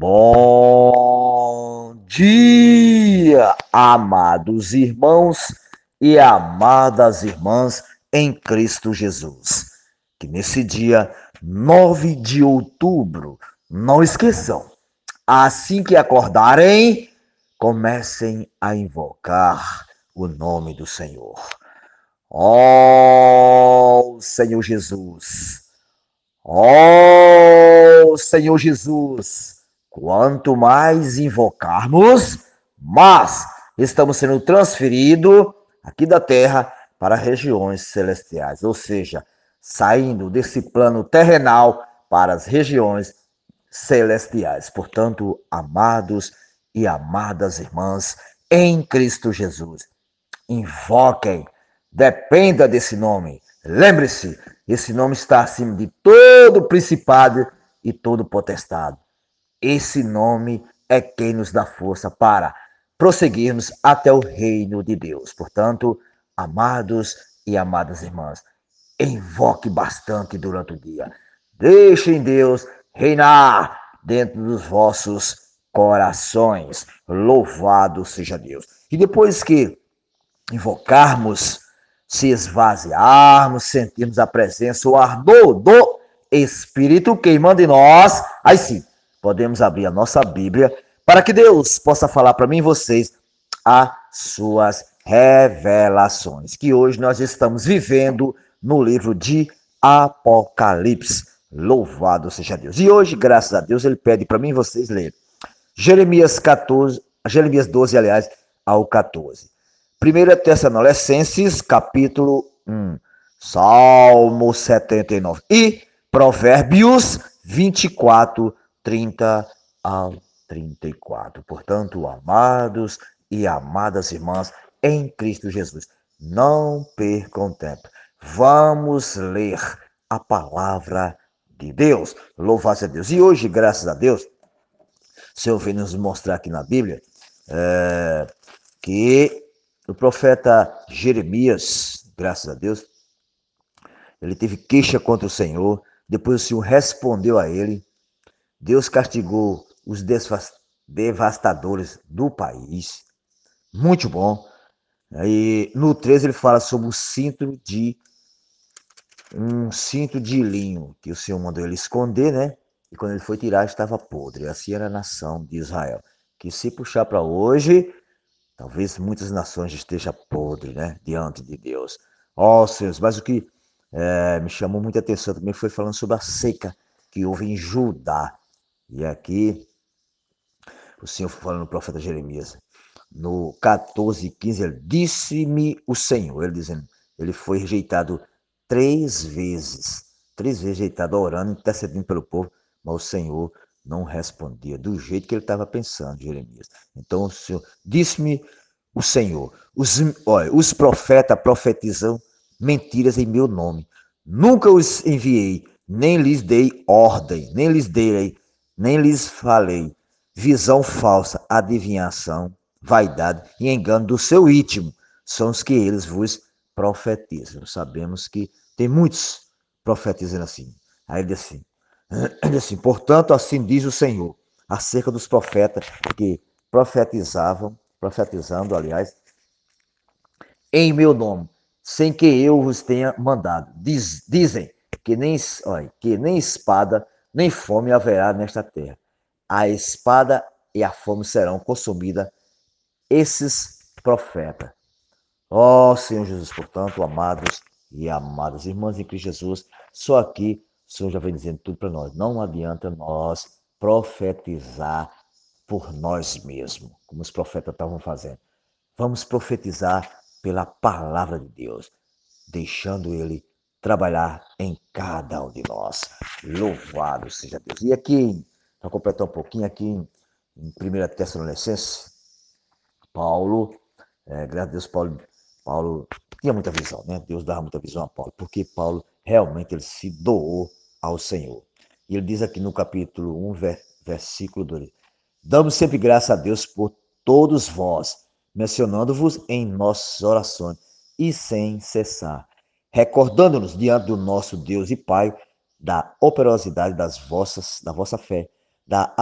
Bom dia, amados irmãos e amadas irmãs em Cristo Jesus. Que nesse dia 9 de outubro, não esqueçam, assim que acordarem, comecem a invocar o nome do Senhor. Ó oh, Senhor Jesus! Ó oh, Senhor Jesus! Quanto mais invocarmos, mas estamos sendo transferidos aqui da terra para regiões celestiais, ou seja, saindo desse plano terrenal para as regiões celestiais. Portanto, amados e amadas irmãs em Cristo Jesus, invoquem, dependa desse nome. Lembre-se, esse nome está acima de todo principado e todo potestado. Esse nome é quem nos dá força para prosseguirmos até o reino de Deus. Portanto, amados e amadas irmãs, invoque bastante durante o dia. Deixem Deus reinar dentro dos vossos corações. Louvado seja Deus. E depois que invocarmos, se esvaziarmos, sentirmos a presença, o ardor do Espírito queimando em nós, aí sim, podemos abrir a nossa Bíblia para que Deus possa falar para mim e vocês as suas revelações, que hoje nós estamos vivendo no livro de Apocalipse. Louvado seja Deus. E hoje, graças a Deus, ele pede para mim e vocês ler Jeremias 14, Jeremias 12, aliás, ao 14. 1 Tessalonicenses, capítulo 1, Salmo 79 e Provérbios 24, 30 ao 34. Portanto, amados e amadas irmãs em Cristo Jesus, não percam tempo. Vamos ler a palavra de Deus. Louvado seja Deus. E hoje, graças a Deus, o Senhor vem nos mostrar aqui na Bíblia é, que o profeta Jeremias, graças a Deus, ele teve queixa contra o Senhor. Depois o Senhor respondeu a ele Deus castigou os devastadores do país. Muito bom. Aí no 13 ele fala sobre o cinto de um cinto de linho que o Senhor mandou ele esconder, né? E quando ele foi tirar estava podre. Assim era a nação de Israel, que se puxar para hoje, talvez muitas nações estejam podre, né, diante de Deus. Ó, oh, Senhor, mas o que é, me chamou muita atenção também foi falando sobre a seca que houve em Judá. E aqui, o Senhor falando no profeta Jeremias, no 14, 15, ele disse-me o Senhor, ele dizendo, ele foi rejeitado três vezes, três vezes rejeitado, orando, intercedendo pelo povo, mas o Senhor não respondia do jeito que ele estava pensando, Jeremias. Então o Senhor disse-me o Senhor, os, olha, os profetas profetizam mentiras em meu nome. Nunca os enviei, nem lhes dei ordem, nem lhes dei nem lhes falei. Visão falsa, adivinhação, vaidade e engano do seu íntimo são os que eles vos profetizam. Sabemos que tem muitos profetizando assim. Aí ele diz assim, ele assim, portanto, assim diz o Senhor, acerca dos profetas que profetizavam, profetizando, aliás, em meu nome, sem que eu vos tenha mandado. Diz, dizem que nem, olha, que nem espada nem fome haverá nesta terra. A espada e a fome serão consumidas esses profetas. Ó oh, Senhor Jesus, portanto, amados e amadas irmãs em Cristo Jesus, só aqui o Senhor já vem dizendo tudo para nós. Não adianta nós profetizar por nós mesmos, como os profetas estavam fazendo. Vamos profetizar pela palavra de Deus, deixando ele trabalhar em cada um de nós. Louvado seja Deus. E aqui, para completar um pouquinho, aqui em 1 Tessalonicenses, Paulo, é, graças a Deus, Paulo, Paulo tinha muita visão, né? Deus dava muita visão a Paulo, porque Paulo realmente ele se doou ao Senhor. E ele diz aqui no capítulo 1, versículo 2: Damos sempre graça a Deus por todos vós, mencionando-vos em nossas orações e sem cessar recordando-nos diante do nosso Deus e Pai da operosidade das vossas, da vossa fé, da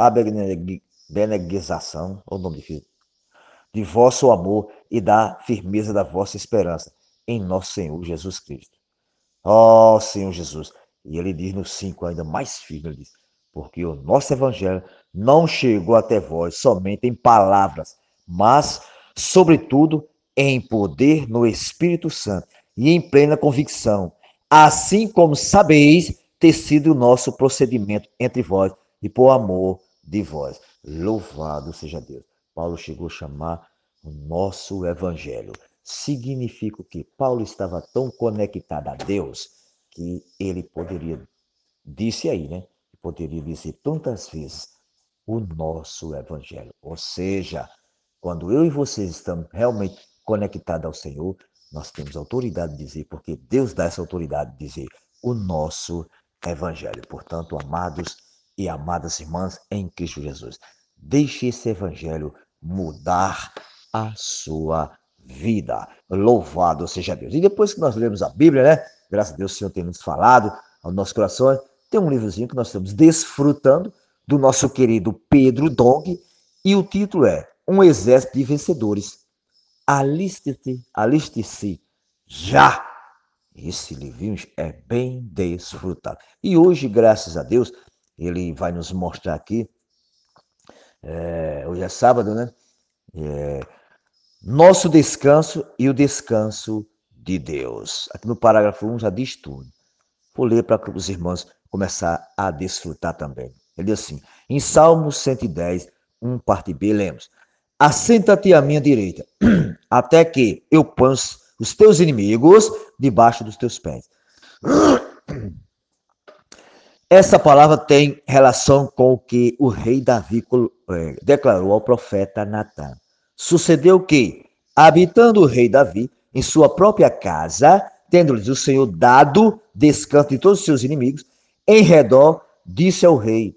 abenegrização, o nome difícil, de vosso amor e da firmeza da vossa esperança em nosso Senhor Jesus Cristo. Ó oh, Senhor Jesus, e ele diz no 5, ainda mais firme, ele diz, porque o nosso evangelho não chegou até vós somente em palavras, mas, sobretudo, em poder no Espírito Santo e em plena convicção, assim como sabeis ter sido o nosso procedimento entre vós e por amor de vós. Louvado seja Deus. Paulo chegou a chamar o nosso evangelho. Significa que Paulo estava tão conectado a Deus que ele poderia, disse aí, né? Poderia dizer tantas vezes o nosso evangelho. Ou seja, quando eu e vocês estamos realmente conectada ao Senhor, nós temos autoridade de dizer, porque Deus dá essa autoridade de dizer o nosso evangelho. Portanto, amados e amadas irmãs em Cristo Jesus, deixe esse evangelho mudar a sua vida. Louvado seja Deus. E depois que nós lemos a Bíblia, né? Graças a Deus o Senhor tem nos falado ao nosso coração. Tem um livrozinho que nós estamos desfrutando do nosso querido Pedro Dong e o título é Um Exército de Vencedores aliste-te, aliste-se já. Esse livrinho é bem desfrutado. E hoje, graças a Deus, ele vai nos mostrar aqui, é, hoje é sábado, né? É, nosso descanso e o descanso de Deus. Aqui no parágrafo 1 já diz tudo. Vou ler para os irmãos começar a desfrutar também. Ele diz assim, em Salmo 110, 1 parte B, lemos assenta-te à minha direita, até que eu ponha os teus inimigos debaixo dos teus pés. Essa palavra tem relação com o que o rei Davi eh, declarou ao profeta Natan. Sucedeu que, habitando o rei Davi em sua própria casa, tendo-lhes o Senhor dado descanso de todos os seus inimigos, em redor disse ao rei,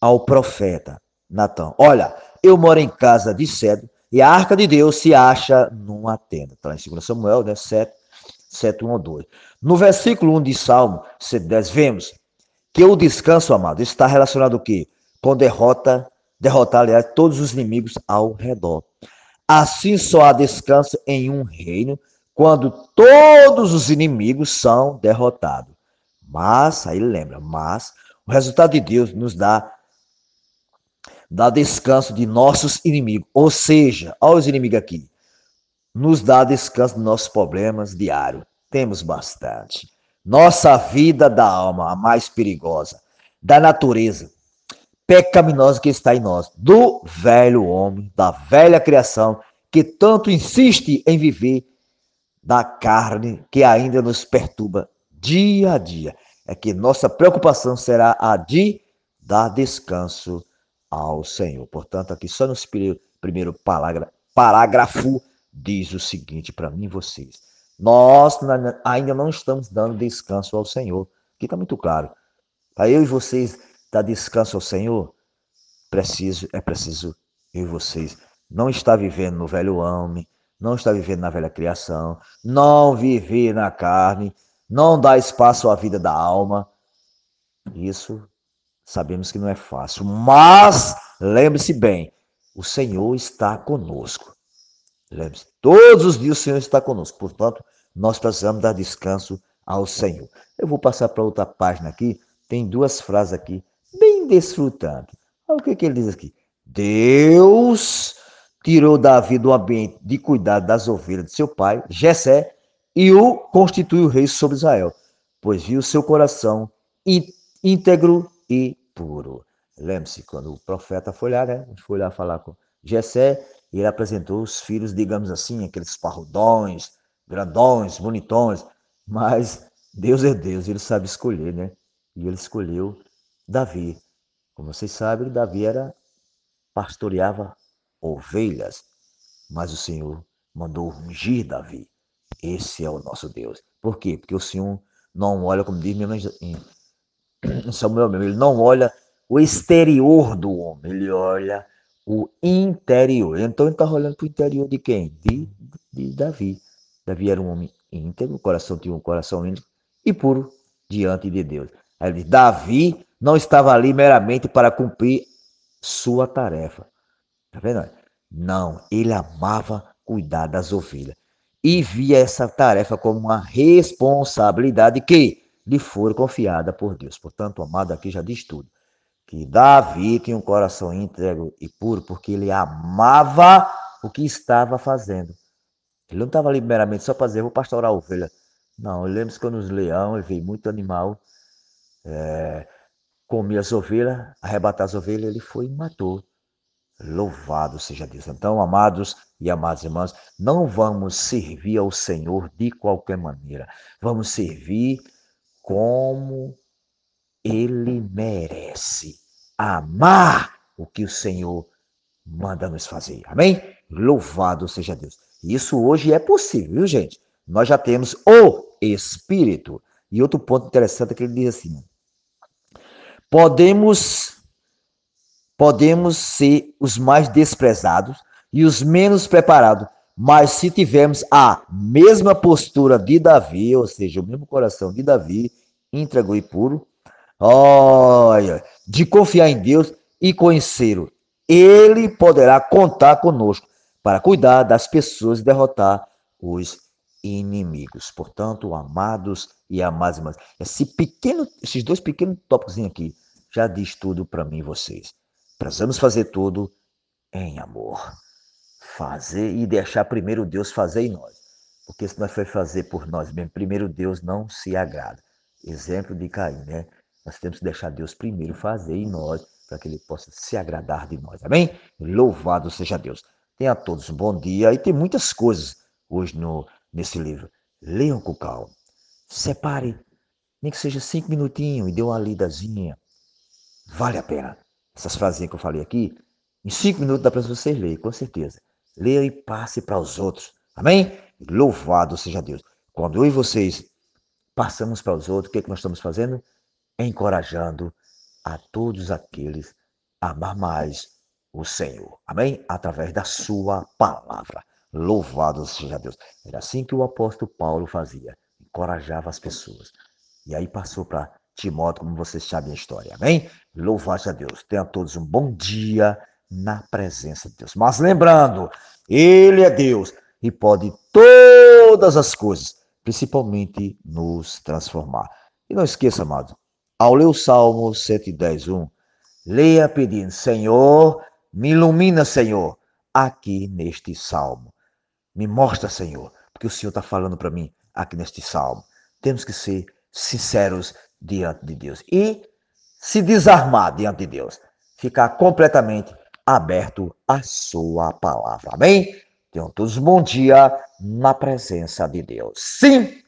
ao profeta Natan: Olha, eu moro em casa de cedo, e a arca de Deus se acha numa tenda. Está lá em 2 Samuel né, 7, 7, 1 ou 2. No versículo 1 de Salmo 110, vemos que o descanso, amado, está relacionado o quê? Com derrota, derrotar, aliás, todos os inimigos ao redor. Assim só há descanso em um reino quando todos os inimigos são derrotados. Mas, aí lembra, mas o resultado de Deus nos dá dá descanso de nossos inimigos, ou seja, aos inimigos aqui, nos dá descanso de nossos problemas diários. Temos bastante. Nossa vida da alma, a mais perigosa, da natureza pecaminosa que está em nós, do velho homem, da velha criação, que tanto insiste em viver da carne que ainda nos perturba dia a dia. É que nossa preocupação será a de dar descanso ao Senhor. Portanto, aqui só no primeiro parágrafo, parágrafo diz o seguinte para mim e vocês: Nós ainda não estamos dando descanso ao Senhor. Aqui está muito claro. Para eu e vocês dar descanso ao Senhor, preciso, é preciso eu e vocês não estar vivendo no velho homem, não estar vivendo na velha criação, não viver na carne, não dar espaço à vida da alma. Isso Sabemos que não é fácil, mas lembre-se bem, o Senhor está conosco. Lembre-se, todos os dias o Senhor está conosco. Portanto, nós precisamos dar descanso ao Senhor. Eu vou passar para outra página aqui. Tem duas frases aqui, bem desfrutando. Olha o que, que ele diz aqui. Deus tirou Davi do ambiente de cuidado das ovelhas de seu pai, Jessé, e o constituiu rei sobre Israel, pois viu seu coração íntegro e impuro. Lembre-se, quando o profeta foi lá, né? Foi lá falar com Jessé, e ele apresentou os filhos, digamos assim, aqueles parrudões, grandões, bonitões, mas Deus é Deus, ele sabe escolher, né? E ele escolheu Davi. Como vocês sabem, Davi era pastoreava ovelhas, mas o Senhor mandou ungir Davi. Esse é o nosso Deus. Por quê? Porque o Senhor não olha, como diz minha mãe, Samuel, meu, ele não olha o exterior do homem, ele olha o interior. Então ele estava olhando para o interior de quem? De, de, Davi. Davi era um homem íntegro, o coração tinha um coração íntegro e puro diante de Deus. Aí ele diz, Davi não estava ali meramente para cumprir sua tarefa. Tá vendo? Não, ele amava cuidar das ovelhas. E via essa tarefa como uma responsabilidade que lhe for confiada por Deus. Portanto, o amado aqui já diz tudo. Que Davi tinha um coração íntegro e puro, porque ele amava o que estava fazendo. Ele não estava ali meramente só para dizer, vou pastorar a ovelha. Não, lembro se quando os leão, ele veio muito animal, é, comia as ovelhas, arrebatar as ovelhas, ele foi e matou. Louvado seja Deus. Então, amados e amadas irmãs, não vamos servir ao Senhor de qualquer maneira. Vamos servir como ele merece amar o que o Senhor manda nos fazer. Amém? Louvado seja Deus. Isso hoje é possível, viu, gente? Nós já temos o Espírito. E outro ponto interessante é que ele diz assim: podemos podemos ser os mais desprezados e os menos preparados mas se tivermos a mesma postura de Davi, ou seja, o mesmo coração de Davi, íntegro e puro, olha, de confiar em Deus e conhecê-lo, ele poderá contar conosco para cuidar das pessoas e derrotar os inimigos. Portanto, amados e amadas irmãs, esse pequeno, esses dois pequenos tópicos aqui já diz tudo para mim e vocês. Precisamos fazer tudo em amor fazer e deixar primeiro Deus fazer em nós. Porque se nós for fazer por nós mesmos, primeiro Deus não se agrada. Exemplo de Caim, né? Nós temos que deixar Deus primeiro fazer em nós, para que ele possa se agradar de nós. Amém? Louvado seja Deus. Tenha a todos um bom dia e tem muitas coisas hoje no, nesse livro. Leiam com calma. Separe, nem que seja cinco minutinhos e dê uma lidazinha. Vale a pena. Essas frases que eu falei aqui, em cinco minutos dá para vocês lerem, com certeza leia e passe para os outros. Amém? Louvado seja Deus. Quando eu e vocês passamos para os outros, o que, é que nós estamos fazendo? Encorajando a todos aqueles a amar mais o Senhor. Amém? Através da sua palavra. Louvado seja Deus. Era assim que o apóstolo Paulo fazia. Encorajava as pessoas. E aí passou para Timóteo, como vocês sabem a história. Amém? Louvado seja Deus. Tenha a todos um bom dia na presença de Deus. Mas lembrando, Ele é Deus e pode todas as coisas, principalmente nos transformar. E não esqueça, amado, ao ler o Salmo 110, 1, leia pedindo: Senhor, me ilumina, Senhor, aqui neste salmo. Me mostra, Senhor, porque o Senhor está falando para mim aqui neste salmo. Temos que ser sinceros diante de Deus e se desarmar diante de Deus, ficar completamente aberto a sua palavra. Amém? Tenham todos um bom dia na presença de Deus. Sim!